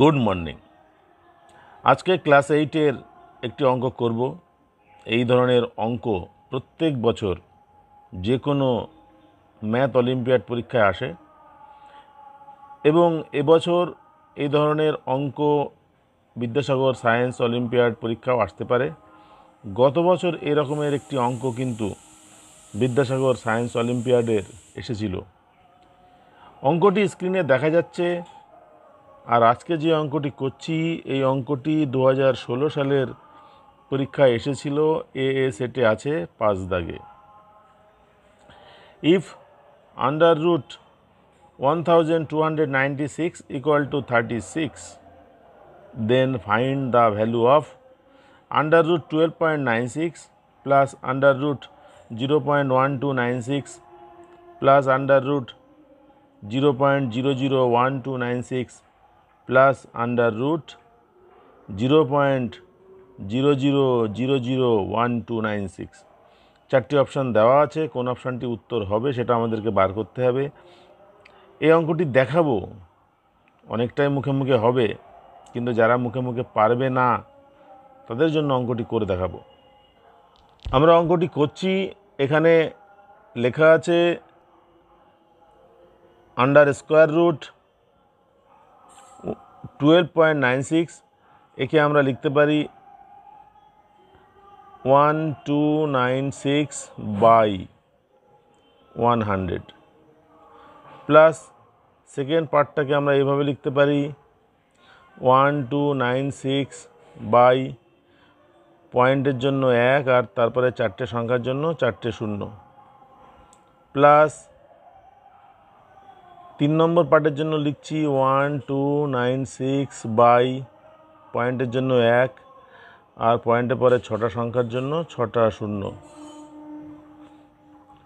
good morning আজকে class এইটের একটি অঙ্ক করব এই ধরনের অঙ্ক প্রত্যেক বছর যে কোনো ম্যাথ অলিম্পিয়াড পরীক্ষায় আসে এবং এবছর এই ধরনের অঙ্ক বিদ্যাসাগর সায়েন্স অলিম্পিয়াড পরীক্ষাও আসতে পারে গত বছর এরকমের একটি অঙ্ক কিন্তু বিদ্যাসাগর সায়েন্স অলিম্পিয়াডের এসেছিল অঙ্কটি স্ক্রিনে দেখা যাচ্ছে আর আজকে যে অঙ্কটি করছি এই অঙ্কটি দু সালের পরীক্ষায় এসেছিল এ এ সেটে আছে পাঁচ দাগে if under root one thousand two hundred ninety six equal to thirty six then find the value of under root 12.96 zero under root 0.1296 plus plus under root zero point zero zero zero zero one two nine six চারটি option দেওয়া আছে কোন অপশানটি উত্তর হবে সেটা আমাদেরকে বার করতে হবে এই অঙ্কটি দেখাবো অনেকটাই মুখে মুখে হবে কিন্তু যারা মুখে মুখে পারবে না তাদের জন্য অঙ্কটি করে দেখাবো আমরা অঙ্কটি করছি এখানে লেখা আছে under square root twelve point nine six একে আমরা লিখতে পারি one two nine six by one hundred plus second পার্টটাকে আমরা এভাবে লিখতে পারি one two nine six by পয়েন্টের জন্য এক আর তারপরে চারটে সংখ্যার জন্য চারটে শূন্য প্লাস তিন নম্বর পার্টের জন্য লিখছি one two nine six by পয়েন্টের জন্য এক আর পয়েন্টে পরে ছটা সংখ্যার জন্য ছটা শূন্য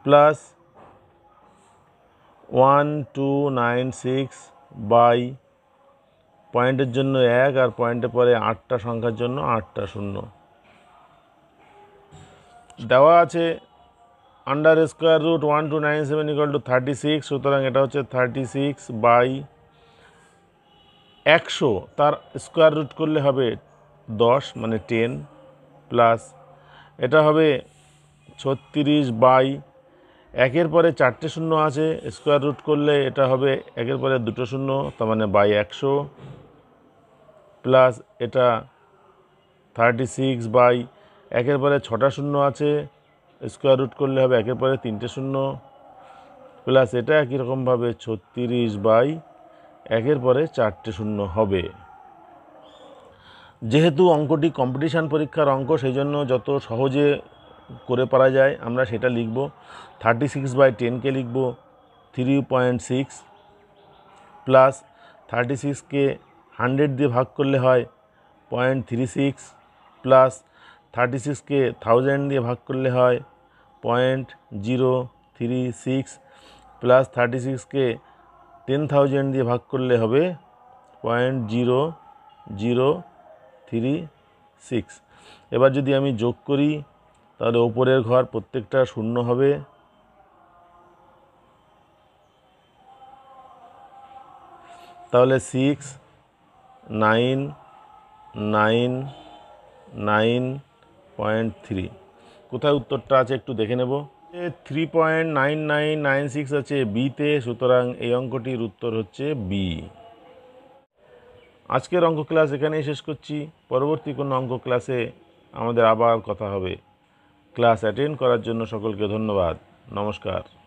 plus one two nine six by পয়েন্টের জন্য এক আর পয়েন্টে পরে আটটা সংখ্যার জন্য আটটা শূন্য দেওয়া আছে under square root one two nine seven equal to thirty six সুতরাং এটা হচ্ছে থার্টি সিক্স বাই একশো তার স্কোয়ার রুট করলে হবে দশ মানে টেন প্লাস এটা হবে ছত্রিশ বাই একের পরে চারটে শূন্য আছে স্কোয়ার রুট করলে এটা হবে একের পরে দুটো শূন্য তার মানে বাই একশো প্লাস এটা থার্টি সিক্স বাই একের পরে ছটা শূন্য আছে স্কোয়ার রুট করলে হবে একের পরে তিনটে শূন্য প্লাস এটা একই রকমভাবে ছত্রিশ বাই একের পরে চারটে শূন্য হবে যেহেতু অঙ্কটি কম্পিটিশান পরীক্ষার অঙ্ক সেই জন্য যত সহজে করে পারা যায় আমরা সেটা লিখব থার্টি সিক্স বাই টেনকে লিখব three point six plus thirty সিক্সকে হান্ড্রেড দিয়ে ভাগ করলে হয় point three six plus thirty সিক্সকে থাউজেন্ড দিয়ে ভাগ করলে হয় point zero three six plus thirty সিক্সকে টেন থাউজেন্ড দিয়ে ভাগ করলে হবে point zero zero three six এবার যদি আমি যোগ করি তাহলে ওপরের ঘর প্রত্যেকটা শূন্য হবে তাহলে six nine nine nine point three কোথায় উত্তরটা আছে একটু দেখে নেব three point nine nine nine six আছে বিতে সুতরাং এই অঙ্কটির উত্তর হচ্ছে বি আজকের অঙ্ক ক্লাস এখানেই শেষ করছি পরবর্তী কোনো অঙ্ক ক্লাসে আমাদের আবার কথা হবে ক্লাস অ্যাটেন্ড করার জন্য সকলকে ধন্যবাদ নমস্কার